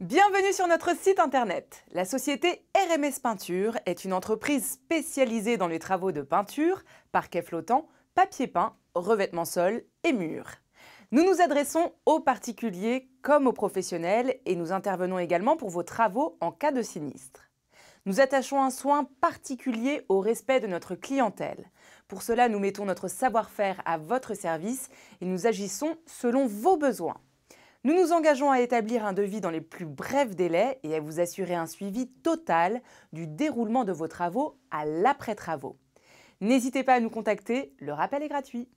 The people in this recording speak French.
Bienvenue sur notre site internet. La société RMS Peinture est une entreprise spécialisée dans les travaux de peinture, parquet flottant, papier peint, revêtement sol et murs. Nous nous adressons aux particuliers comme aux professionnels et nous intervenons également pour vos travaux en cas de sinistre. Nous attachons un soin particulier au respect de notre clientèle. Pour cela, nous mettons notre savoir-faire à votre service et nous agissons selon vos besoins. Nous nous engageons à établir un devis dans les plus brefs délais et à vous assurer un suivi total du déroulement de vos travaux à l'après-travaux. N'hésitez pas à nous contacter, le rappel est gratuit.